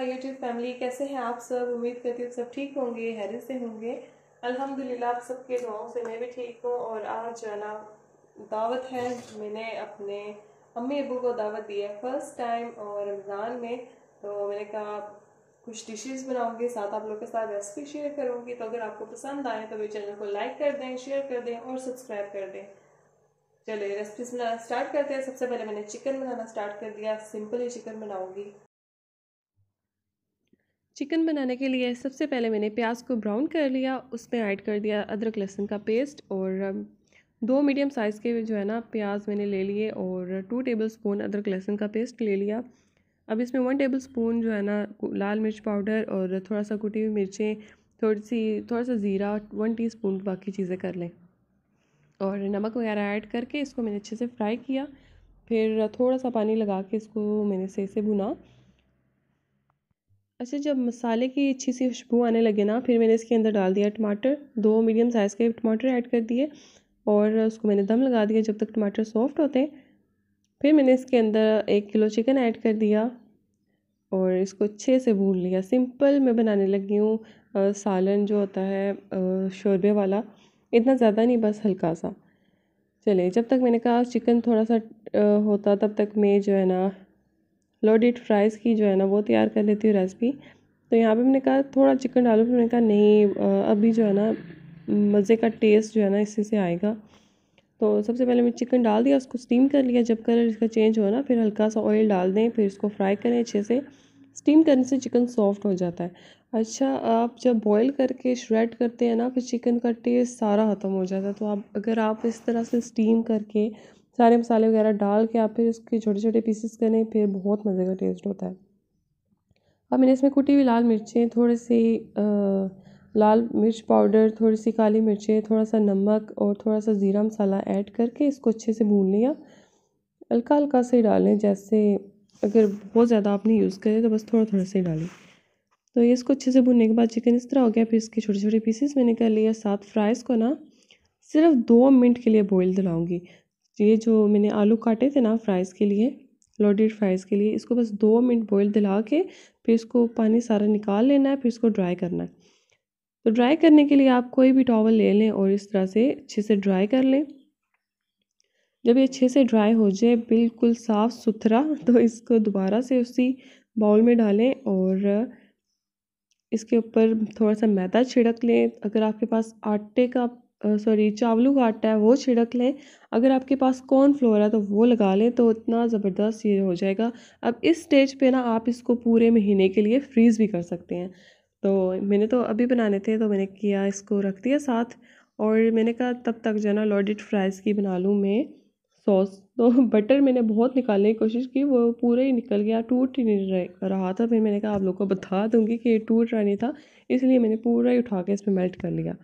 my YouTube family कैसे हैं आप सब उम्मीद करती हूँ सब ठीक होंगे हैरिस से होंगे अल्हम्दुलिल्लाह आप सबके दुआओं से मैं भी ठीक हूँ और आज ना दावत है मैंने अपने अम्मी अबू को दावत दी है फर्स्ट टाइम और रमज़ान में तो मैंने कहा कुछ डिशेज़ बनाऊँगी साथ आप लोग के साथ रेसिपी शेयर करूँगी तो अगर आपको पसंद आए तो मेरे चैनल को लाइक कर दें शेयर कर दें और सब्सक्राइब कर दें चलिए रेसिपीज बनाना स्टार्ट करते हैं सबसे पहले मैंने चिकन बनाना स्टार्ट कर दिया सिंपल ही चिकन बनाऊंगी चिकन बनाने के लिए सबसे पहले मैंने प्याज को ब्राउन कर लिया उसमें ऐड कर दिया अदरक लहसुन का पेस्ट और दो मीडियम साइज़ के जो है ना प्याज मैंने ले लिए और टू टेबल स्पून अदरक लहसुन का पेस्ट ले लिया अब इसमें वन टेबल स्पून जो है ना लाल मिर्च पाउडर और थोड़ा सा कुटी हुई मिर्चें थोड़ी सी थोड़ा सा ज़ीरा वन टी स्पून बाकी चीज़ें कर लें और नमक वगैरह ऐड करके इसको मैंने अच्छे से फ्राई किया फिर थोड़ा सा पानी लगा के इसको मैंने सही से भुना अच्छा जब मसाले की अच्छी सी खुशबू आने लगे ना फिर मैंने इसके अंदर डाल दिया टमाटर दो मीडियम साइज़ के टमाटर ऐड कर दिए और उसको मैंने दम लगा दिया जब तक टमाटर सॉफ्ट होते हैं फिर मैंने इसके अंदर एक किलो चिकन ऐड कर दिया और इसको अच्छे से भून लिया सिंपल मैं बनाने लगी हूँ सालन जो होता है शोरबे वाला इतना ज़्यादा नहीं बस हल्का सा चले जब तक मैंने कहा चिकन थोड़ा सा होता तब तक मैं जो है ना लोडेड फ्राइज़ की जो है ना वो तैयार कर लेती हूँ रेसिपी तो यहाँ पे मैंने कहा थोड़ा चिकन डालो फिर मैंने कहा नहीं अभी जो है ना मज़े का टेस्ट जो है ना इससे से आएगा तो सबसे पहले मैं चिकन डाल दिया उसको स्टीम कर लिया जब कलर इसका चेंज हो ना फिर हल्का सा ऑयल डाल दें फिर इसको फ्राई करें अच्छे से स्टीम करने से चिकन सॉफ्ट हो जाता है अच्छा आप जब बॉईल करके श्रेड करते हैं ना फिर चिकन का टेस्ट सारा ख़त्म हो जाता है तो आप अगर आप इस तरह से स्टीम करके सारे मसाले वगैरह डाल के आप फिर इसके छोटे छोटे पीसेस करें फिर बहुत मज़े का टेस्ट होता है अब मैंने इसमें कुटी हुई लाल मिर्चें थोड़े आ, लाल मिर्च पाउडर थोड़ी सी काली मिर्चें थोड़ा सा नमक और थोड़ा सा ज़ीरा मसाला ऐड करके इसको अच्छे से भून लिया हल्का हल्का से डालें जैसे अगर बहुत ज़्यादा आपने यूज़ करें तो बस थोड़ा थोड़ा सा ही डालें तो ये इसको अच्छे से भूनने के बाद चिकन इस तरह हो गया फिर इसके छोटे छोटे पीसेस मैंने कर लिए साथ फ्राइज़ को ना सिर्फ दो मिनट के लिए बॉईल दिलाऊँगी तो ये जो मैंने आलू काटे थे ना फ्राइज़ के लिए लोडेड फ्राइज़ के लिए इसको बस दो मिनट बॉयल दिला के फिर इसको पानी सारा निकाल लेना है फिर इसको ड्राई करना है तो ड्राई करने के लिए आप कोई भी टॉवल ले लें और इस तरह से अच्छे से ड्राई कर लें जब ये अच्छे से ड्राई हो जाए बिल्कुल साफ़ सुथरा तो इसको दोबारा से उसी बाउल में डालें और इसके ऊपर थोड़ा सा मैदा छिड़क लें अगर आपके पास आटे का सॉरी चावलों का आटा है वो छिड़क लें अगर आपके पास कॉर्न फ्लोर है तो वो लगा लें तो इतना ज़बरदस्त ये हो जाएगा अब इस स्टेज पे ना आप इसको पूरे महीने के लिए फ्रीज़ भी कर सकते हैं तो मैंने तो अभी बनाने थे तो मैंने किया इसको रख दिया साथ और मैंने कहा तब तक जो है ना लॉडिड फ्राइज़ की बना लूँ मैं सॉस तो बटर मैंने बहुत निकालने की कोशिश की वो पूरा ही निकल गया टूट ही नहीं रहा था फिर मैंने कहा आप लोग को बता दूँगी कि ये टूट रहा नहीं था इसलिए मैंने पूरा ही उठा के इसमें मेल्ट कर लिया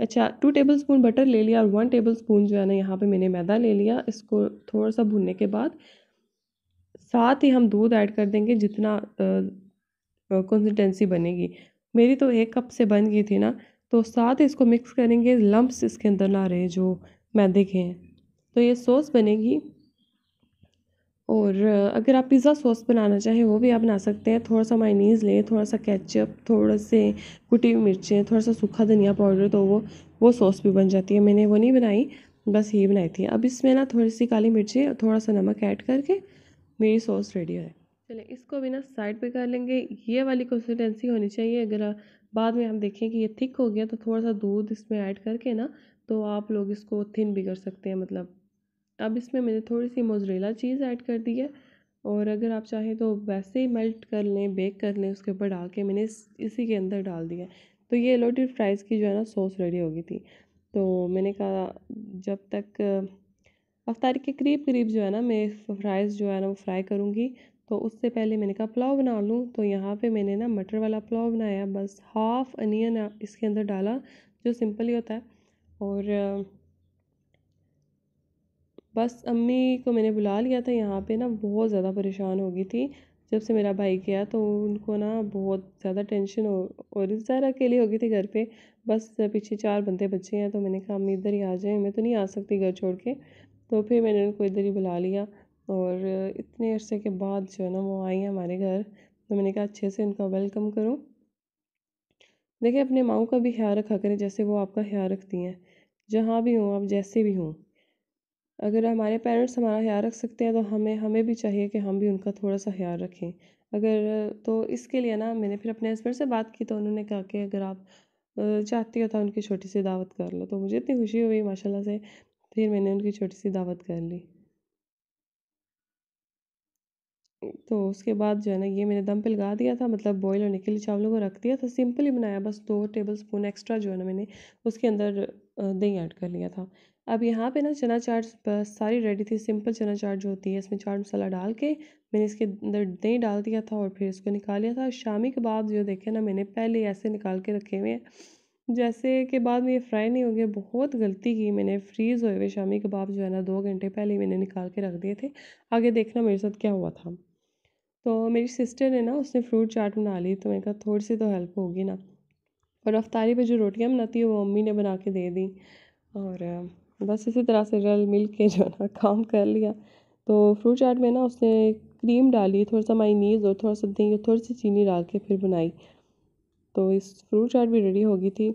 अच्छा टू टेबल स्पून बटर ले लिया और वन टेबल स्पून जो है ना यहाँ पे मैंने मैदा ले लिया इसको थोड़ा सा भुनने के बाद साथ ही हम दूध ऐड कर देंगे जितना कंसिस्टेंसी बनेगी मेरी तो एक कप से बन गई थी ना तो साथ ही इसको मिक्स करेंगे लम्ब्स इसके अंदर ना रहे जो मैदे के हैं तो ये सॉस बनेगी और अगर आप पिज़्ज़ा सॉस बनाना चाहें वो भी आप बना सकते हैं थोड़ा सा मायनीज़ लें थोड़ा सा केचप थोड़ा से कुटी हुई मिर्चें थोड़ा सा सूखा धनिया पाउडर तो वो वो सॉस भी बन जाती है मैंने वो नहीं बनाई बस ये बनाई थी अब इसमें ना थोड़ी सी काली मिर्ची और थोड़ा सा नमक ऐड करके मेरी सॉस रेडी है चले इसको भी ना साइड पे कर लेंगे ये वाली कंसिस्टेंसी होनी चाहिए अगर बाद में हम देखें कि ये थिक हो गया तो थोड़ा सा दूध इसमें ऐड करके ना तो आप लोग इसको थिन भी कर सकते हैं मतलब अब इसमें मैंने थोड़ी सी मोजरेला चीज़ ऐड कर दी है और अगर आप चाहें तो वैसे ही मेल्ट कर लें बेक कर लें उसके ऊपर डाल के मैंने इसी के अंदर डाल दिया तो ये लोटी फ्राइज़ की जो है ना सॉस रेडी हो गई थी तो मैंने कहा जब तक अफ्तारी के करीब करीब जो है ना मैं फ्राइज़ जो है ना वो फ्राई करूँगी तो उससे पहले मैंने कहा पुलाव बना लूँ तो यहाँ पे मैंने ना मटर वाला पुलाव बनाया बस हाफ़ अनियन इसके अंदर डाला जो सिंपल ही होता है और बस अम्मी को मैंने बुला लिया था यहाँ पे ना बहुत ज़्यादा परेशान हो गई थी जब से मेरा भाई गया तो उनको ना बहुत ज़्यादा टेंशन हो और ज़ाहिर अकेली हो गई थी घर पे बस पीछे चार बंदे बच्चे हैं तो मैंने कहा अम्मी इधर ही आ जाए मैं तो नहीं आ सकती घर छोड़ के तो फिर मैंने उनको इधर ही बुला लिया और इतने अरसे के बाद जो है ना वो आई हैं हमारे घर तो मैंने कहा अच्छे से उनका वेलकम करूँ देखिए अपने माओ का भी ख्याल रखा करें जैसे वो आपका ख्याल रखती हैं जहाँ भी हों आप जैसे भी हों अगर हमारे पेरेंट्स हमारा ख्याल रख सकते हैं तो हमें हमें भी चाहिए कि हम भी उनका थोड़ा सा ख्याल रखें अगर तो इसके लिए ना मैंने फिर अपने हस्बैंड से बात की तो उन्होंने कहा कि अगर आप चाहती हो तो उनकी छोटी सी दावत कर लो तो मुझे इतनी खुशी हुई माशाल्लाह से फिर मैंने उनकी छोटी सी दावत कर ली तो उसके बाद जो है ना ये मैंने दम पे लगा दिया था मतलब बॉयल होने के लिए चावलों को रख दिया था सिंपल ही बनाया बस दो टेबल स्पून एक्स्ट्रा जो है ना मैंने उसके अंदर दही ऐड कर लिया था अब यहाँ पे ना चना चाट बस सारी रेडी थी सिंपल चना चाट जो होती है इसमें चाट मसाला डाल के मैंने इसके अंदर दही डाल दिया था और फिर इसको निकाल लिया था शामी कबाब जो देखे ना मैंने पहले ऐसे निकाल के रखे हुए हैं जैसे के बाद में ये फ्राई नहीं हो गया बहुत गलती की मैंने फ्रीज़ हुए हुए शामी कबाब जो है ना दो घंटे पहले मैंने निकाल के रख दिए थे आगे देखना मेरे साथ क्या हुआ था तो मेरी सिस्टर ने ना उसने फ्रूट चाट बना ली तो मैंने कहा थोड़ी सी तो हेल्प होगी ना और रफ्तारी पे जो रोटियां बनाती है वो अम्मी ने बना के दे दी और बस इसी तरह से रल मिल के जो है ना काम कर लिया तो फ्रूट चाट में ना उसने क्रीम डाली थोड़ा सा माइनीज और थोड़ा सा दही और थोड़ी सी चीनी डाल के फिर बनाई तो इस फ्रूट चाट भी रेडी हो गई थी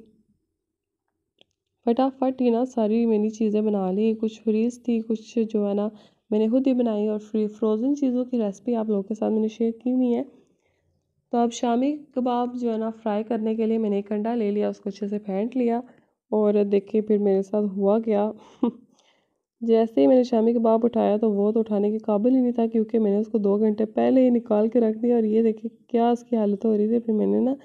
फटाफट ही ना सारी मैंने चीज़ें बना ली कुछ फ्रीज थी कुछ जो है ना मैंने खुद ही बनाई और फ्री फ्रोज़न चीज़ों की रेसिपी आप लोगों के साथ मैंने शेयर की हुई है तो अब शामी कबाब जो है ना फ्राई करने के लिए मैंने एक अंडा ले लिया उसको अच्छे से फेंट लिया और देखिए फिर मेरे साथ हुआ क्या जैसे ही मैंने शामी कबाब उठाया तो वो तो उठाने के काबिल ही नहीं था क्योंकि मैंने उसको दो घंटे पहले ही निकाल के रख दिया और ये देखिए क्या उसकी हालत हो रही थी फिर मैंने ना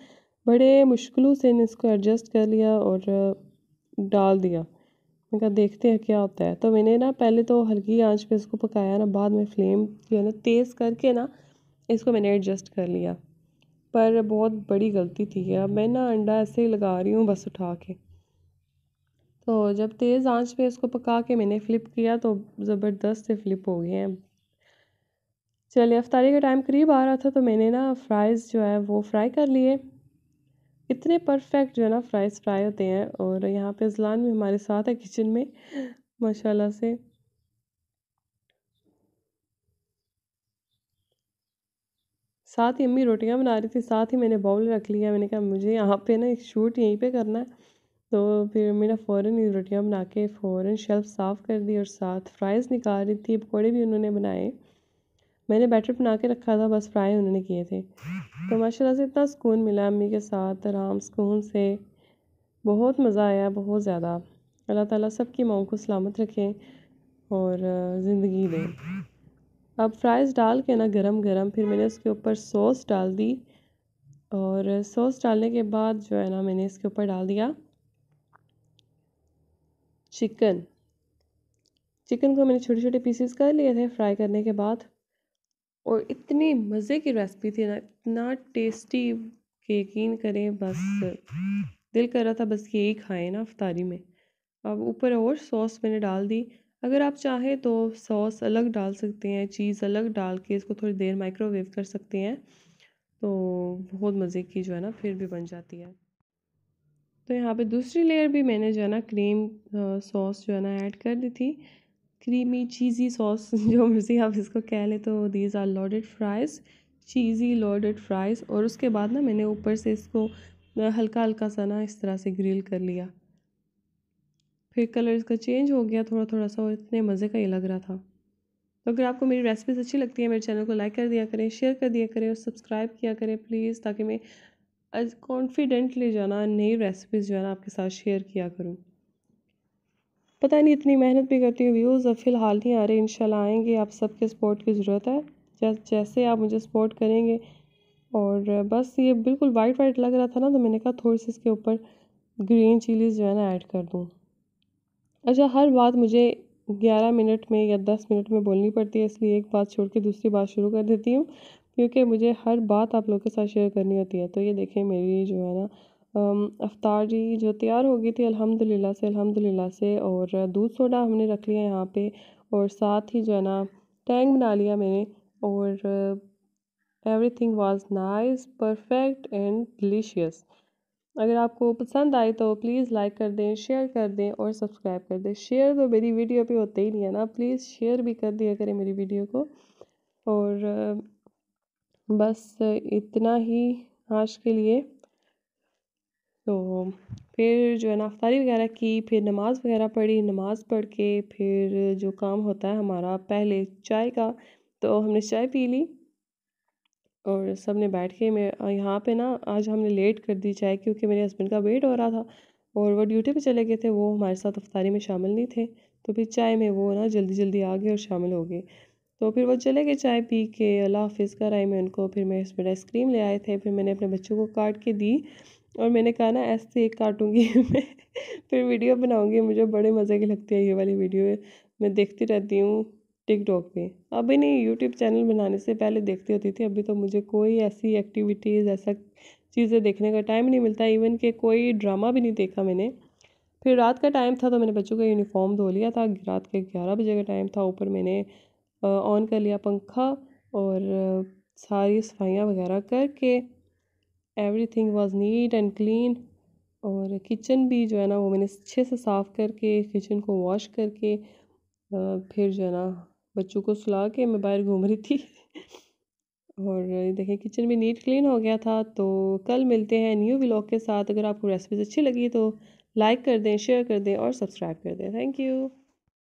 बड़े मुश्किलों से इसको एडजस्ट कर लिया और डाल दिया मैंने कहा देखते हैं क्या होता है तो मैंने ना पहले तो हल्की आँच पर इसको पकाया ना बाद में फ्लेम जो है ना तेज़ करके ना इसको मैंने एडजस्ट कर लिया पर बहुत बड़ी गलती थी अब मैं ना अंडा ऐसे ही लगा रही हूँ बस उठा के तो जब तेज़ आंच पे इसको पका के मैंने फ़्लिप किया तो ज़बरदस्त से फ़्लिप हो गए हैं चलिए अफ्तारी का टाइम करीब आ रहा था तो मैंने ना फ्राइज़ जो है वो फ्राई कर लिए इतने परफेक्ट जो है ना फ्राइज़ फ्राई होते हैं और यहाँ पे अजलान भी हमारे साथ है किचन में माशाल्लाह से साथ ही अम्मी रोटियाँ बना रही थी साथ ही मैंने बाउल रख लिया मैंने कहा मुझे यहाँ पे ना एक शूट यहीं पे करना है तो फिर मैंने फ़ौर ही रोटियाँ बना के फ़ौरन शेल्फ़ साफ़ कर दी और साथ फ़्राइज़ निकाल रही थी पकौड़े भी उन्होंने बनाए मैंने बैटर बना के रखा था बस फ्राई उन्होंने किए थे तो माशाल्लाह से इतना सुकून मिला अम्मी के साथ आराम सुकून से बहुत मज़ा आया बहुत ज़्यादा अल्लाह ताला सब की माओ को सलामत रखें और ज़िंदगी दें अब फ्राइज़ डाल के ना गरम गरम फिर मैंने उसके ऊपर सॉस डाल दी और सॉस डालने के बाद जो है ना मैंने इसके ऊपर डाल दिया चिकन चिकन को मैंने छोटे छोटे पीसेस कर लिए थे फ्राई करने के बाद और इतनी मज़े की रेसिपी थी ना इतना टेस्टी कि यकीन करें बस दिल कर रहा था बस यही खाएं ना अफ्तारी में अब ऊपर और सॉस मैंने डाल दी अगर आप चाहें तो सॉस अलग डाल सकते हैं चीज़ अलग डाल के इसको थोड़ी देर माइक्रोवेव कर सकते हैं तो बहुत मज़े की जो है ना फिर भी बन जाती है तो यहाँ पे दूसरी लेयर भी मैंने जो है ना क्रीम सॉस जो है ना ऐड कर दी थी क्रीमी चीज़ी सॉस जो मर्ज़ी आप इसको कह लें तो these are loaded fries cheesy loaded fries और उसके बाद ना मैंने ऊपर से इसको हल्का हल्का सा ना इस तरह से ग्रिल कर लिया फिर कलर इसका चेंज हो गया थोड़ा थोड़ा सा और इतने मज़े का ये लग रहा था तो अगर आपको मेरी रेसिपीज़ अच्छी लगती है मेरे चैनल को लाइक कर दिया करें शेयर कर दिया करें और सब्सक्राइब किया करें प्लीज़ ताकि मैं एज कॉन्फिडेंटली जो है ना नई रेसिपीज़ जो है ना आपके साथ शेयर किया करूँ पता नहीं इतनी मेहनत भी करती हूँ व्यूज़ अब फ़िलहाल नहीं आ रहे इन आएंगे आप सबके सपोर्ट की ज़रूरत है जैसे आप मुझे सपोर्ट करेंगे और बस ये बिल्कुल वाइट वाइट लग रहा था ना तो मैंने कहा थोड़ी सी इसके ऊपर ग्रीन चिलीज़ जो है ना ऐड कर दूँ अच्छा हर बात मुझे ग्यारह मिनट में या दस मिनट में बोलनी पड़ती है इसलिए एक बात छोड़ के दूसरी बात शुरू कर देती हूँ क्योंकि मुझे हर बात आप लोग के साथ शेयर करनी होती है तो ये देखें मेरी जो है ना अफ्तारी जो तैयार हो गई थी अल्हम्दुलिल्लाह से अल्हम्दुलिल्लाह से और दूध सोडा हमने रख लिया यहाँ पे और साथ ही जो है ना टैंग बना लिया मैंने और thing was nice perfect and delicious अगर आपको पसंद आए तो प्लीज़ लाइक कर दें शेयर कर दें और सब्सक्राइब कर दें शेयर तो मेरी वीडियो पे होते ही नहीं है ना प्लीज़ शेयर भी कर दिया करें मेरी वीडियो को और बस इतना ही आज के लिए तो फिर जो है ना अफ्तारी वगैरह की फिर नमाज़ वगैरह पढ़ी नमाज़ पढ़ के फिर जो काम होता है हमारा पहले चाय का तो हमने चाय पी ली और सब ने बैठ के मैं यहाँ पे ना आज हमने लेट कर दी चाय क्योंकि मेरे हस्बैंड का वेट हो रहा था और वो ड्यूटी पे चले गए थे वो हमारे साथ अफ्तारी में शामिल नहीं थे तो फिर चाय में वो ना जल्दी जल्दी आ गए और शामिल हो गए तो फिर वो चले गए चाय पी के अल्लाह हाफिज़ कर आई मैं उनको फिर मैं उसमें आइसक्रीम ले आए थे फिर मैंने अपने बच्चों को काट के दी और मैंने कहा ना ऐसे एक काटूँगी मैं फिर वीडियो बनाऊँगी मुझे बड़े मज़े की लगती है ये वाली वीडियो मैं देखती रहती हूँ टिकटॉक पे अभी नहीं यूट्यूब चैनल बनाने से पहले देखती होती थी अभी तो मुझे कोई ऐसी एक्टिविटीज़ ऐसा चीज़ें देखने का टाइम नहीं मिलता इवन के कोई ड्रामा भी नहीं देखा मैंने फिर रात का टाइम था तो मैंने बच्चों का यूनिफॉर्म धो लिया था रात के ग्यारह बजे का टाइम था ऊपर मैंने ऑन कर लिया पंखा और सारी सफाइयाँ वगैरह करके everything was neat and clean और किचन भी जो है ना वो मैंने अच्छे से साफ़ करके किचन को वॉश करके फिर जो है ना बच्चों को सुला के मैं बाहर घूम रही थी और देखें किचन भी नीट क्लीन हो गया था तो कल मिलते हैं न्यू व्लॉग के साथ अगर आपको रेसिपीज़ अच्छी लगी तो लाइक कर दें शेयर कर दें और सब्सक्राइब कर दें थैंक यू